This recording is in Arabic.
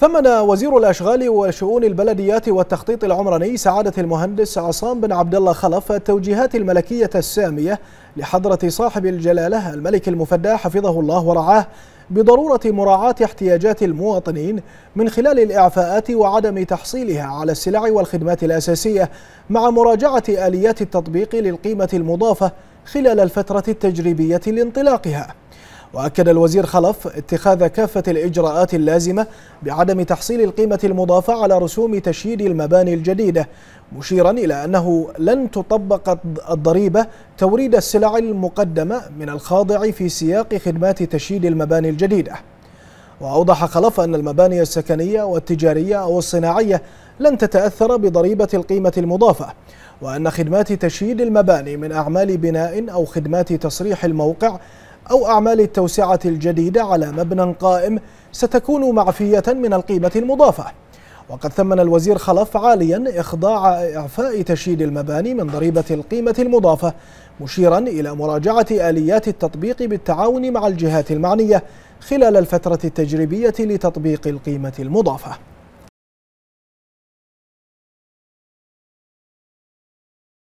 ثمن وزير الأشغال وشؤون البلديات والتخطيط العمراني سعادة المهندس عصام بن عبد الله خلف التوجيهات الملكية السامية لحضرة صاحب الجلالة الملك المفدى حفظه الله ورعاه بضرورة مراعاة احتياجات المواطنين من خلال الإعفاءات وعدم تحصيلها على السلع والخدمات الأساسية مع مراجعة آليات التطبيق للقيمة المضافة خلال الفترة التجريبية لانطلاقها وأكد الوزير خلف اتخاذ كافة الإجراءات اللازمة بعدم تحصيل القيمة المضافة على رسوم تشييد المباني الجديدة مشيرا إلى أنه لن تطبق الضريبة توريد السلع المقدمة من الخاضع في سياق خدمات تشييد المباني الجديدة وأوضح خلف أن المباني السكنية والتجارية أو الصناعية لن تتأثر بضريبة القيمة المضافة وأن خدمات تشييد المباني من أعمال بناء أو خدمات تصريح الموقع أو أعمال التوسعة الجديدة على مبنى قائم ستكون معفية من القيمة المضافة وقد ثمن الوزير خلف عاليا إخضاع إعفاء تشييد المباني من ضريبة القيمة المضافة مشيرا إلى مراجعة آليات التطبيق بالتعاون مع الجهات المعنية خلال الفترة التجريبية لتطبيق القيمة المضافة